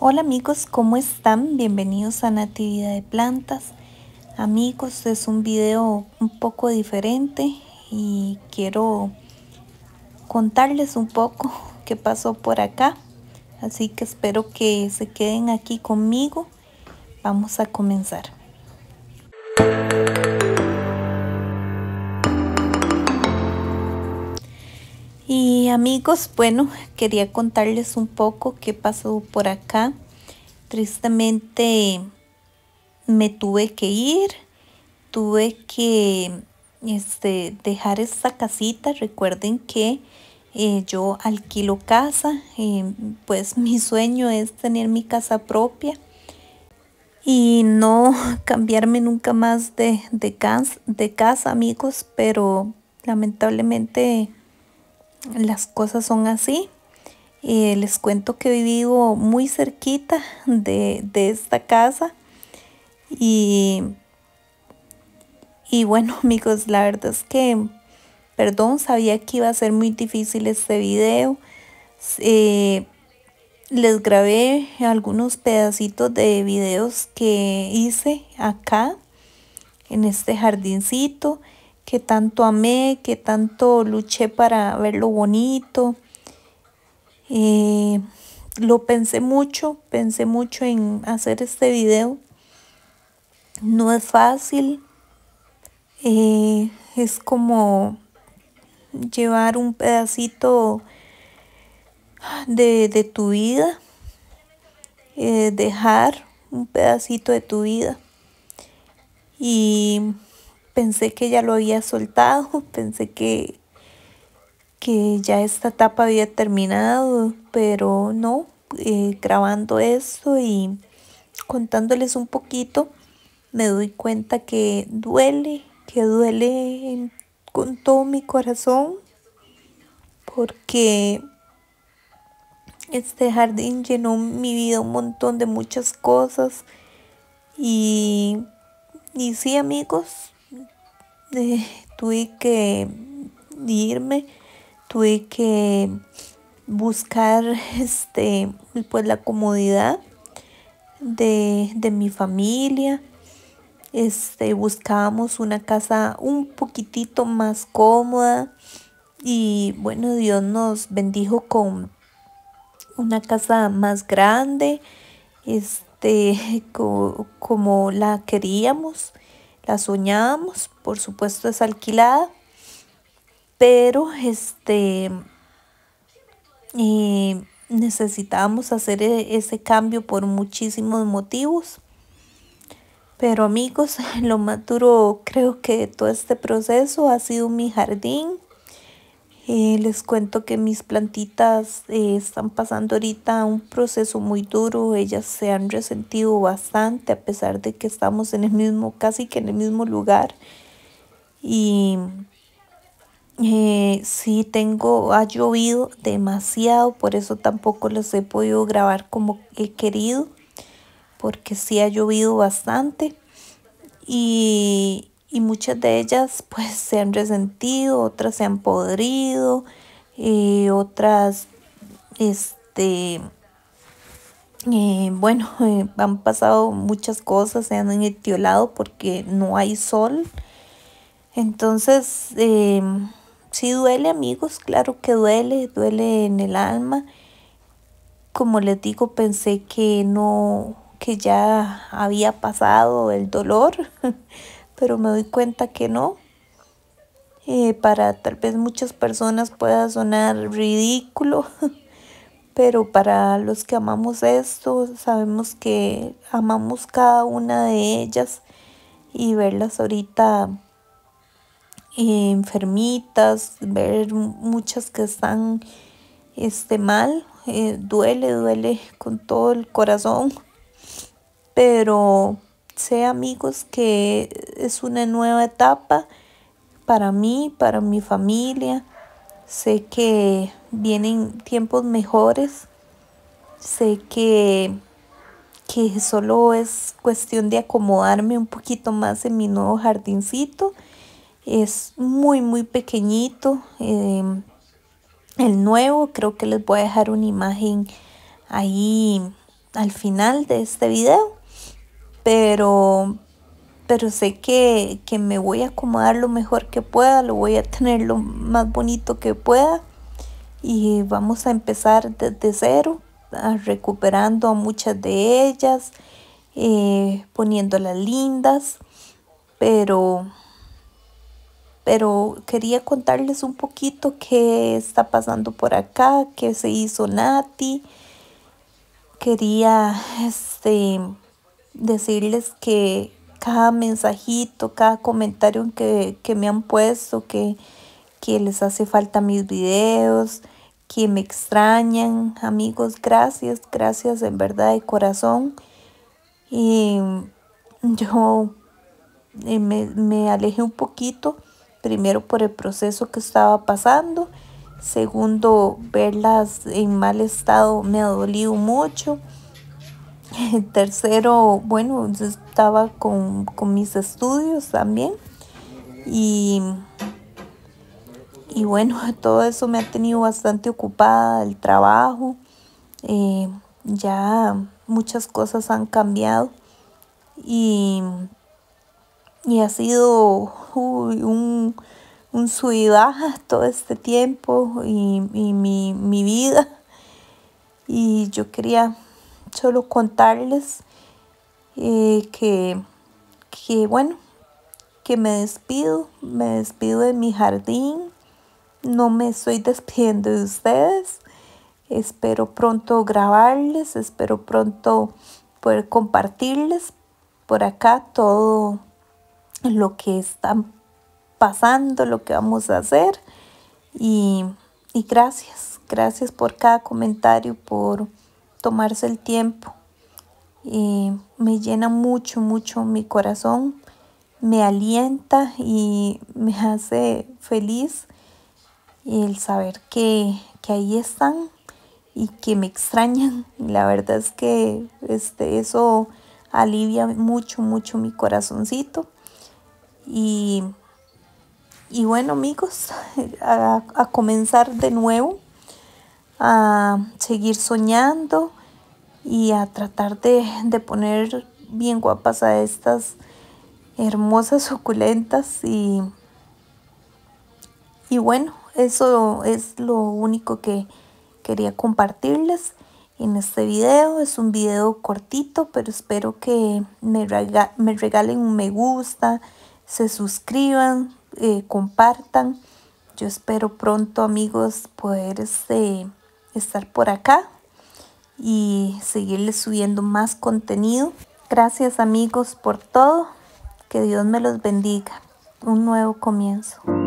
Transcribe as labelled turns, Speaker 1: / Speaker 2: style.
Speaker 1: Hola amigos, ¿cómo están? Bienvenidos a Natividad de Plantas. Amigos, es un video un poco diferente y quiero contarles un poco qué pasó por acá. Así que espero que se queden aquí conmigo. Vamos a comenzar. Amigos, bueno, quería contarles un poco qué pasó por acá. Tristemente me tuve que ir, tuve que este, dejar esta casita. Recuerden que eh, yo alquilo casa, eh, pues mi sueño es tener mi casa propia y no cambiarme nunca más de, de casa, amigos, pero lamentablemente las cosas son así. Eh, les cuento que vivo muy cerquita de, esta casa y, bueno amigos, la verdad es que, perdón, sabía que iba a ser muy difícil este video. Eh, les grabé algunos pedacitos de videos que hice acá en este jardincito que tanto amé, que tanto luché para verlo bonito. Eh, lo pensé mucho, pensé mucho en hacer este video. No es fácil. Eh, es como llevar un pedacito de, tu vida. Eh, dejar un pedacito de tu vida. Y Pensé que ya lo había soltado, pensé que, que ya esta etapa había terminado, pero no, eh, grabando esto y contándoles un poquito, me doy cuenta que duele, que duele con todo mi corazón, porque este jardín llenó mi vida un montón de muchas cosas y, y sí amigos, tuve que irme, tuve que buscar este, pues, la comodidad de, mi familia. Este, buscábamos una casa un poquitito más cómoda y bueno, Dios nos bendijo con una casa más grande, este, como la queríamos la soñábamos, por supuesto es alquilada, pero este eh, necesitábamos hacer e-, ese cambio por muchísimos motivos. Pero amigos, lo más creo que todo este proceso ha sido mi jardín, eh, les cuento que mis plantitas eh, están pasando ahorita un proceso muy duro. Ellas se han resentido bastante a pesar de que estamos en el mismo, casi que en el mismo lugar. Y eh, sí tengo, ha llovido demasiado, por eso tampoco las he podido grabar como he querido, porque sí ha llovido bastante. Y, y muchas de ellas pues se han resentido, otras se han podrido, eh, otras, este, eh, bueno, eh, han pasado muchas cosas, se han etiolado porque no hay sol. Entonces, sí duele amigos, claro que duele, duele en el alma. Como les digo, pensé que no, que ya había pasado el dolor. pero me doy cuenta que no. Eh, para tal vez muchas personas pueda sonar ridículo, pero para los que amamos esto, sabemos que amamos cada una de ellas y verlas ahorita eh, enfermitas, ver muchas que están este, mal, eh, duele, duele con todo el corazón, pero sé amigos que es una nueva etapa para mí, para mi familia. Sé que vienen tiempos mejores. Sé que, que solo es cuestión de acomodarme un poquito más en mi nuevo jardincito. Es muy, muy pequeñito. Em, el nuevo, creo que les voy a dejar una imagen ahí al final de este video. Pero, pero sé que, que me voy a acomodar lo mejor que pueda, lo voy a tener lo más bonito que pueda y vamos a empezar desde cero, recuperando a muchas de ellas, eh, poniéndolas lindas, pero, pero quería contarles un poquito qué está pasando por acá, qué se hizo Nati. Quería este, decirles que cada mensajito, cada comentario que, me han puesto, que, que les hace falta mis videos, que me extrañan. Amigos, gracias, gracias en verdad de corazón. Y yo eh, me, me alejé un poquito, primero por el proceso que estaba pasando, segundo verlas en mal estado me ha dolido mucho. Tercero, bueno, estaba con, mis estudios también. Y, y bueno, todo eso me ha tenido bastante ocupada, el trabajo. Eh, ya muchas cosas han cambiado. Y, ha sido un, un todo este tiempo y, mi vida. Y yo quería solo contarles eh, que, que, bueno, que me despido, me despido de mi jardín, no me estoy despidiendo de ustedes. Espero pronto grabarles, espero pronto poder compartirles por acá todo lo que están pasando, lo que vamos a hacer. y gracias, gracias por cada comentario, por tomarse el tiempo. me llena mucho, mucho mi corazón, me alienta y me hace feliz el saber que, que ahí están y que me extrañan. La verdad es que este, eso alivia mucho, mucho mi corazoncito. Y, y bueno amigos, a comenzar de nuevo, a seguir soñando, y a tratar de, poner bien guapas a estas hermosas suculentas y, bueno, eso es lo único que quería compartirles en este video. Es un video cortito, pero espero que me, me regalen un me gusta, se suscriban, eh, compartan. Yo espero pronto, amigos, poder este, estar por acá y seguirles subiendo más contenido. Gracias amigos por todo. Que Dios me los bendiga. Un nuevo comienzo.